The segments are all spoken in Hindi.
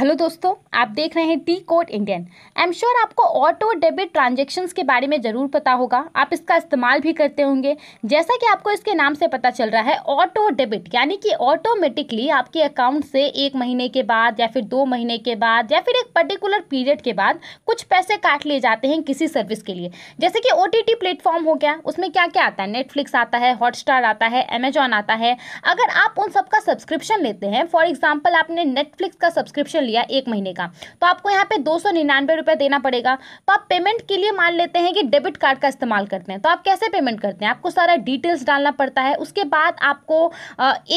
हेलो दोस्तों आप देख रहे हैं T code Indian I am sure आपको ऑटो डेबिट ट्रांजेक्शन्स के बारे में ज़रूर पता होगा आप इसका इस्तेमाल भी करते होंगे जैसा कि आपको इसके नाम से पता चल रहा है ऑटो डेबिट यानी कि ऑटोमेटिकली आपके अकाउंट से एक महीने के बाद या फिर दो महीने के बाद या फिर एक पर्टिकुलर पीरियड के बाद कुछ पैसे काट लिए जाते हैं किसी सर्विस के लिए जैसे कि ओ टी प्लेटफॉर्म हो गया उसमें क्या क्या आता है नेटफ्लिक्स आता है हॉटस्टार आता है अमेजॉन आता है अगर आप उन सबका सब्सक्रिप्शन लेते हैं फॉर एग्जाम्पल आपने नेटफ्लिक्स का सब्सक्रिप्शन लिया एक महीने का तो आपको यहाँ पे दो सौ निन्यानवे रुपये देना पड़ेगा तो आप पेमेंट के लिए मान लेते हैं कि डेबिट कार्ड का इस्तेमाल करते हैं तो आप कैसे पेमेंट करते हैं आपको सारा डिटेल्स डालना पड़ता है उसके बाद आपको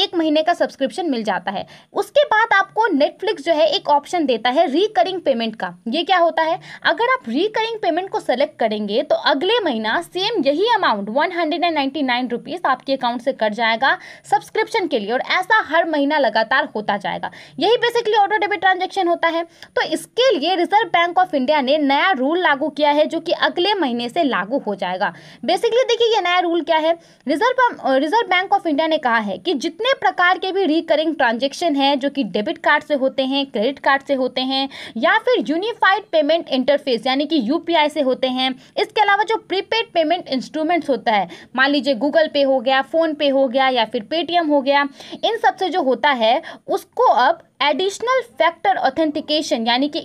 एक महीने का सब्सक्रिप्शन मिल जाता है उसके बाद आपको नेटफ्लिक्स जो है एक ऑप्शन देता है रिकरिंग पेमेंट का ये क्या होता है अगर आप रिकरिंग पेमेंट को सेलेक्ट करेंगे तो अगले महीना सेम यही अमाउंट वन हंड्रेड आपके अकाउंट से कट जाएगा सब्सक्रिप्शन के लिए और ऐसा हर महीना लगातार होता जाएगा यही बेसिकली ऑटो डेबिट ट्रांजेक्शन होता है तो इसके लिए रिजर्व बैंक ऑफ इंडिया ने नया रूल लागू किया है जो कि अगले महीने से लागू हो जाएगा बेसिकली देखिए ये नया रूल क्या है reserve reserve bank of India ने कहा है कि जितने प्रकार के भी रिकरिंग ट्रांजेक्शन हैं जो कि डेबिट कार्ड से होते हैं क्रेडिट कार्ड से होते हैं या फिर यूनिफाइड पेमेंट इंटरफेस यानी कि यू से होते हैं इसके अलावा जो प्रीपेड पेमेंट इंस्ट्रूमेंट्स होता है मान लीजिए गूगल पे हो गया फ़ोन पे हो गया या फिर पेटीएम हो गया इन सबसे जो होता है उसको अब एडिशनल फैक्ट फैक्टर ऑथेंटिकेशन यानी कि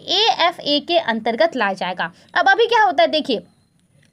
ए के अंतर्गत लाया जाएगा अब अभी क्या होता है देखिए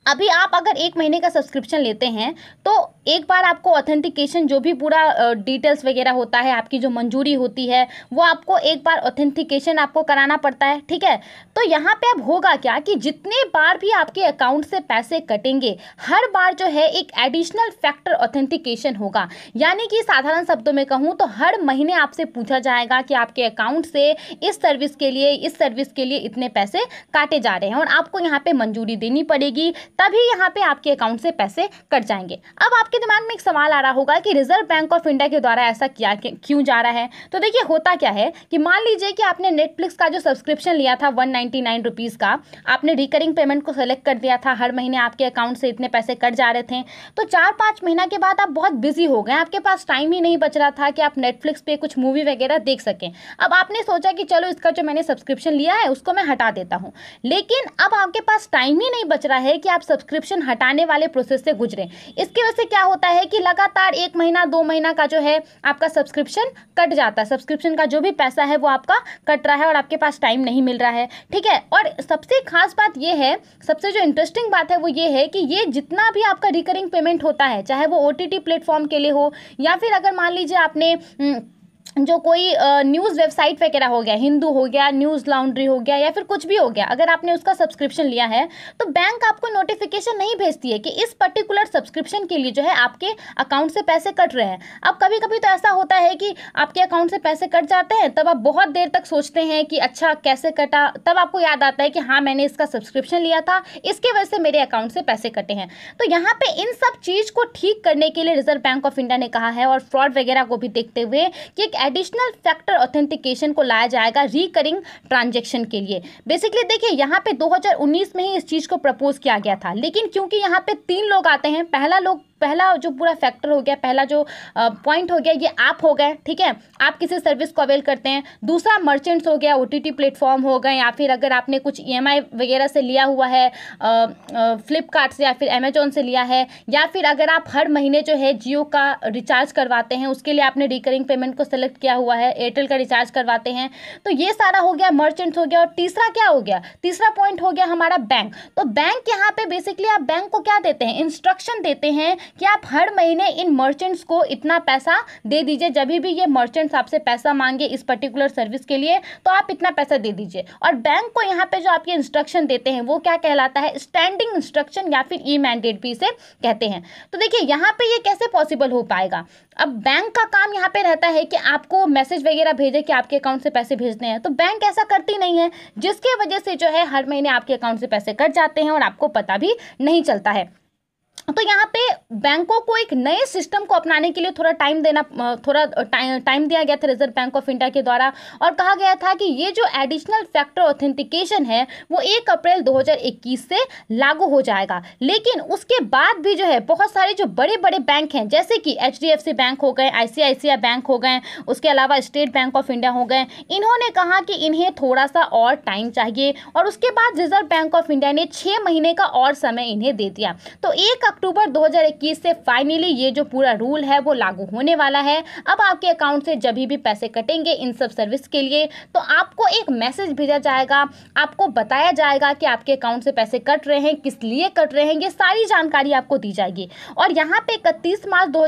अभी आप अगर एक महीने का सब्सक्रिप्शन लेते हैं तो एक बार आपको ऑथेंटिकेशन जो भी पूरा डिटेल्स वगैरह होता है आपकी जो मंजूरी होती है वो आपको एक बार ऑथेंटिकेशन आपको कराना पड़ता है ठीक है तो यहाँ पे अब होगा क्या कि जितने बार भी आपके अकाउंट से पैसे कटेंगे हर बार जो है एक एडिशनल फैक्टर ऑथेंटिकेशन होगा यानी कि साधारण शब्दों में कहूँ तो हर महीने आपसे पूछा जाएगा कि आपके अकाउंट से इस सर्विस के लिए इस सर्विस के लिए इतने पैसे काटे जा रहे हैं और आपको यहाँ पर मंजूरी देनी पड़ेगी तभी यहाँ पे आपके अकाउंट से पैसे कट जाएंगे अब आपके दिमाग में एक सवाल आ रहा होगा कि रिजर्व बैंक ऑफ इंडिया के द्वारा ऐसा किया क्यों जा रहा है तो देखिए होता क्या है कि मान लीजिए कि आपने नेटफ्लिक्स का जो सब्सक्रिप्शन लिया था वन नाइन्टी का आपने रिकरिंग पेमेंट को सेलेक्ट कर दिया था हर महीने आपके अकाउंट से इतने पैसे कट जा रहे थे तो चार पाँच महीना के बाद आप बहुत बिजी हो गए आपके पास टाइम ही नहीं बच रहा था कि आप नेटफ्लिक्स पर कुछ मूवी वगैरह देख सकें अब आपने सोचा कि चलो इसका जो मैंने सब्सक्रिप्शन लिया है उसको मैं हटा देता हूँ लेकिन अब आपके पास टाइम ही नहीं बच रहा है कि आप सब्सक्रिप्शन हटाने वाले प्रोसेस से गुजरे इसकी वजह से क्या होता है कि लगातार एक महीना दो महीना का जो है आपका सब्सक्रिप्शन कट जाता है सब्सक्रिप्शन का जो भी पैसा है वो आपका कट रहा है और आपके पास टाइम नहीं मिल रहा है ठीक है और सबसे खास बात यह है सबसे जो इंटरेस्टिंग बात है वो ये है कि ये जितना भी आपका रिकरिंग पेमेंट होता है चाहे वो ओ प्लेटफॉर्म के लिए हो या फिर अगर मान लीजिए आपने हम्म, जो कोई न्यूज़ वेबसाइट वगैरह हो गया हिंदू हो गया न्यूज़ लॉन्ड्री हो गया या फिर कुछ भी हो गया अगर आपने उसका सब्सक्रिप्शन लिया है तो बैंक आपको नोटिफिकेशन नहीं भेजती है कि इस पर्टिकुलर सब्सक्रिप्शन के लिए जो है आपके अकाउंट से पैसे कट रहे हैं अब कभी कभी तो ऐसा होता है कि आपके अकाउंट से पैसे कट जाते हैं तब आप बहुत देर तक सोचते हैं कि अच्छा कैसे कटा तब आपको याद आता है कि हाँ मैंने इसका सब्सक्रिप्शन लिया था इसके वजह से मेरे अकाउंट से पैसे कटे हैं तो यहाँ पर इन सब चीज़ को ठीक करने के लिए रिजर्व बैंक ऑफ इंडिया ने कहा है और फ्रॉड वगैरह को भी देखते हुए कि एक एडिशनल फैक्टर ऑथेंटिकेशन को लाया जाएगा रिकरिंग ट्रांजेक्शन के लिए बेसिकली देखिए यहाँ पे 2019 में ही इस चीज़ को प्रपोज किया गया था लेकिन क्योंकि यहाँ पे तीन लोग आते हैं पहला लोग पहला जो पूरा फैक्टर हो गया पहला जो पॉइंट हो गया ये आप हो गए ठीक है आप किसी सर्विस को अवेल करते हैं दूसरा मर्चेंट्स हो गया ओ टी प्लेटफॉर्म हो गए या फिर अगर आपने कुछ ई e वगैरह से लिया हुआ है फ्लिपकार्ट से या फिर अमेजोन से लिया है या फिर अगर आप हर महीने जो है जियो का रिचार्ज करवाते हैं उसके लिए आपने रिकरिंग पेमेंट को सेलेक्ट किया हुआ है एयरटेल का रिचार्ज करवाते हैं तो ये सारा हो गया मर्चेंट्स हो गया और तीसरा क्या हो गया तीसरा पॉइंट हो गया हमारा बैंक तो बैंक यहाँ पर बेसिकली आप बैंक को क्या देते हैं इंस्ट्रक्शन देते हैं कि आप हर महीने इन मर्चेंट्स को इतना पैसा दे दीजिए जब भी ये मर्चेंट्स आपसे पैसा मांगे इस पर्टिकुलर सर्विस के लिए तो आप इतना पैसा दे दीजिए और बैंक को यहाँ पे जो आपके इंस्ट्रक्शन देते हैं वो क्या कहलाता है स्टैंडिंग इंस्ट्रक्शन या फिर ई मैंडेट भी इसे कहते हैं तो देखिए यहाँ पर ये कैसे पॉसिबल हो पाएगा अब बैंक का काम यहाँ पर रहता है कि आपको मैसेज वगैरह भेजे कि आपके अकाउंट से पैसे भेजने हैं तो बैंक ऐसा करती नहीं है जिसके वजह से जो है हर महीने आपके अकाउंट से पैसे कट जाते हैं और आपको पता भी नहीं चलता है तो यहाँ पे बैंकों को एक नए सिस्टम को अपनाने के लिए थोड़ा टाइम देना थोड़ा टाइम टाइम दिया गया था रिजर्व बैंक ऑफ इंडिया के द्वारा और कहा गया था कि ये जो एडिशनल फैक्टर ऑथेंटिकेशन है वो एक अप्रैल 2021 से लागू हो जाएगा लेकिन उसके बाद भी जो है बहुत सारे जो बड़े बड़े बैंक हैं जैसे कि एच बैंक हो गए आई बैंक हो गए उसके अलावा स्टेट बैंक ऑफ इंडिया हो गए इन्होंने कहा कि इन्हें थोड़ा सा और टाइम चाहिए और उसके बाद रिजर्व बैंक ऑफ इंडिया ने छः महीने का और समय इन्हें दे दिया तो एक अक्टूबर 2021 से फाइनली ये जो पूरा रूल है वो लागू होने वाला है अब आपके अकाउंट से जब भी पैसे कटेंगे इन सब सर्विस के लिए तो आपको एक मैसेज भेजा जाएगा आपको बताया जाएगा कि आपके अकाउंट से पैसे कट रहे हैं किस लिए कट रहे हैं ये सारी जानकारी आपको दी जाएगी और यहाँ पे इकतीस मार्च दो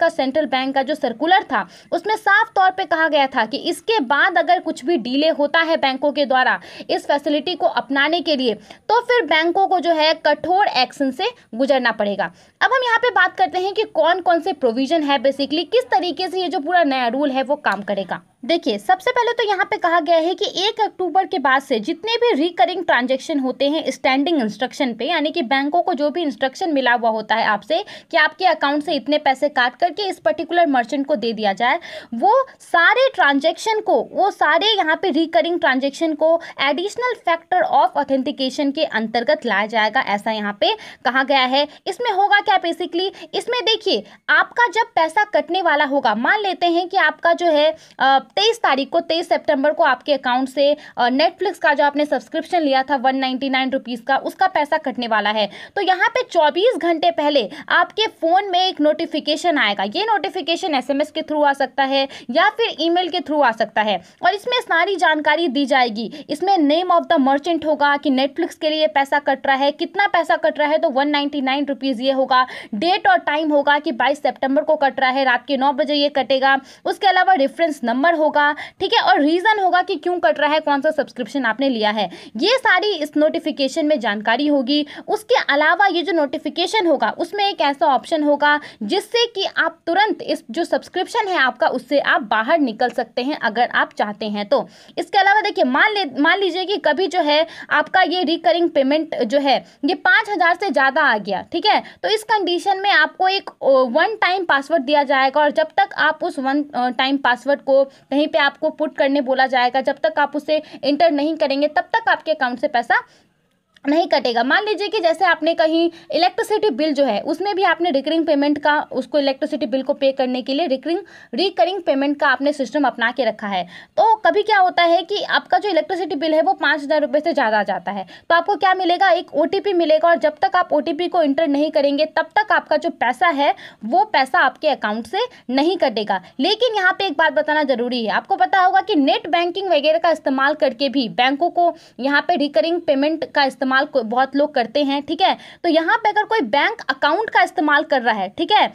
का सेंट्रल बैंक का जो सर्कुलर था उसमें साफ तौर पर कहा गया था कि इसके बाद अगर कुछ भी डीले होता है बैंकों के द्वारा इस फैसिलिटी को अपनाने के लिए तो फिर बैंकों को जो है कठोर एक्शन से गुजरना पड़ेगा अब हम यहाँ पे बात करते हैं कि कौन कौन से प्रोविजन है बेसिकली किस तरीके से ये जो पूरा नया रूल है वो काम करेगा देखिए सबसे पहले तो यहाँ पे कहा गया है कि एक अक्टूबर के बाद से जितने भी रिकरिंग ट्रांजेक्शन होते हैं स्टैंडिंग इंस्ट्रक्शन पे यानी कि बैंकों को जो भी इंस्ट्रक्शन मिला हुआ होता है आपसे कि आपके अकाउंट से इतने पैसे काट करके इस पर्टिकुलर मर्चेंट को दे दिया जाए वो सारे ट्रांजेक्शन को वो सारे यहाँ पर रिकरिंग ट्रांजेक्शन को एडिशनल फैक्टर ऑफ ऑथेंटिकेशन के अंतर्गत लाया जाएगा ऐसा यहाँ पर कहा गया है इसमें होगा क्या बेसिकली इसमें देखिए आपका जब पैसा कटने वाला होगा मान लेते हैं कि आपका जो है तेईस तारीख को तेईस सेप्टेम्बर को आपके अकाउंट से नेटफ्लिक्स का जो आपने सब्सक्रिप्शन लिया था वन नाइन्टी का उसका पैसा कटने वाला है तो यहाँ पे चौबीस घंटे पहले आपके फ़ोन में एक नोटिफिकेशन आएगा ये नोटिफिकेशन एस के थ्रू आ सकता है या फिर ईमेल के थ्रू आ सकता है और इसमें सारी जानकारी दी जाएगी इसमें नेम ऑफ द मर्चेंट होगा कि नेटफ्लिक्स के लिए पैसा कट रहा है कितना पैसा कट रहा है तो वन नाइन्टी ये होगा डेट और टाइम होगा कि बाईस सेप्टेम्बर को कट रहा है रात के नौ बजे ये कटेगा उसके अलावा रेफरेंस नंबर होगा ठीक है और रीज़न होगा कि क्यों कट रहा है कौन सा सब्सक्रिप्शन आपने लिया है ये सारी इस नोटिफिकेशन में जानकारी होगी उसके अलावा ये जो नोटिफिकेशन होगा उसमें एक ऐसा ऑप्शन होगा जिससे कि आप तुरंत इस जो सब्सक्रिप्शन है आपका उससे आप बाहर निकल सकते हैं अगर आप चाहते हैं तो इसके अलावा देखिए मान ले मान लीजिए कि कभी जो है आपका ये रिकरिंग पेमेंट जो है ये पाँच हज़ार से ज़्यादा आ गया ठीक है तो इस कंडीशन में आपको एक वन टाइम पासवर्ड दिया जाएगा और जब तक आप उस वन टाइम पासवर्ड को कहीं पे आपको पुट करने बोला जाएगा जब तक आप उसे इंटर नहीं करेंगे तब तक आपके अकाउंट से पैसा नहीं कटेगा मान लीजिए कि जैसे आपने कहीं इलेक्ट्रिसिटी बिल जो है उसमें भी आपने रिकरिंग पेमेंट का उसको इलेक्ट्रिसिटी बिल को पे करने के लिए रिकरिंग रिकरिंग पेमेंट का आपने सिस्टम अपना के रखा है तो कभी क्या होता है कि आपका जो इलेक्ट्रिसिटी बिल है वो पाँच हज़ार रुपये से ज़्यादा आ जाता है तो आपको क्या मिलेगा एक ओ मिलेगा और जब तक आप ओ को इंटर नहीं करेंगे तब तक आपका जो पैसा है वो पैसा आपके अकाउंट से नहीं कटेगा लेकिन यहाँ पर एक बात बताना ज़रूरी है आपको पता होगा कि नेट बैंकिंग वगैरह का इस्तेमाल करके भी बैंकों को यहाँ पर रिकरिंग पेमेंट का इस्तेमाल इस्तेमाल बहुत लोग करते हैं ठीक है तो यहाँ पे अगर कोई बैंक अकाउंट का इस्तेमाल कर रहा है ठीक है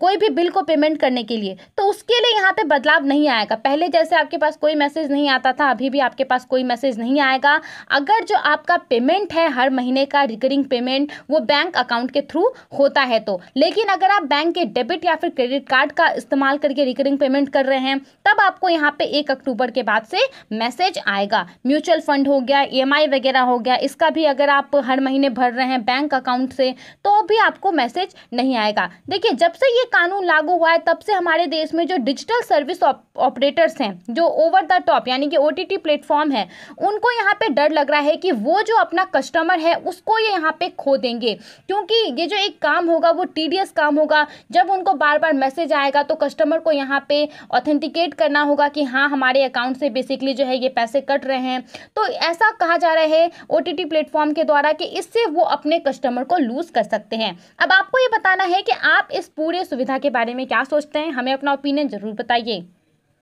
कोई भी बिल को पेमेंट करने के लिए तो उसके लिए यहाँ पे बदलाव नहीं आएगा पहले जैसे आपके पास कोई मैसेज नहीं आता था अभी भी आपके पास कोई मैसेज नहीं आएगा अगर जो आपका पेमेंट है हर महीने का रिकरिंग पेमेंट वो बैंक अकाउंट के थ्रू होता है तो लेकिन अगर आप बैंक के डेबिट या फिर क्रेडिट कार्ड का इस्तेमाल करके रिकरिंग पेमेंट कर रहे हैं तब आपको यहाँ पे एक अक्टूबर के बाद से मैसेज आएगा म्यूचुअल फंड हो गया ई e वगैरह हो गया इसका भी अगर आप हर महीने भर रहे हैं बैंक अकाउंट से तो भी आपको मैसेज नहीं आएगा देखिए जब से ये कानून लागू हुआ है तब से हमारे देश में जो डिजिटल सर्विस ऑपरेटर्स हैं जो ओवर द टॉप यानी कि ओ टी प्लेटफॉर्म है उनको यहाँ पे डर लग रहा है कि वो जो अपना कस्टमर है उसको ये यहाँ पे खो देंगे क्योंकि ये जो एक काम होगा वो टीडियस काम होगा जब उनको बार बार मैसेज आएगा तो कस्टमर को यहाँ पे ऑथेंटिकेट करना होगा कि हाँ हमारे अकाउंट से बेसिकली जो है ये पैसे कट रहे हैं तो ऐसा कहा जा रहा है ओ टी प्लेटफॉर्म के द्वारा कि इससे वो अपने कस्टमर को लूज़ कर सकते हैं अब आपको ये बताना है कि आप इस पूरे सुविधा के बारे में क्या सोचते हैं हमें अपना ओपिनियन ज़रूर बताइए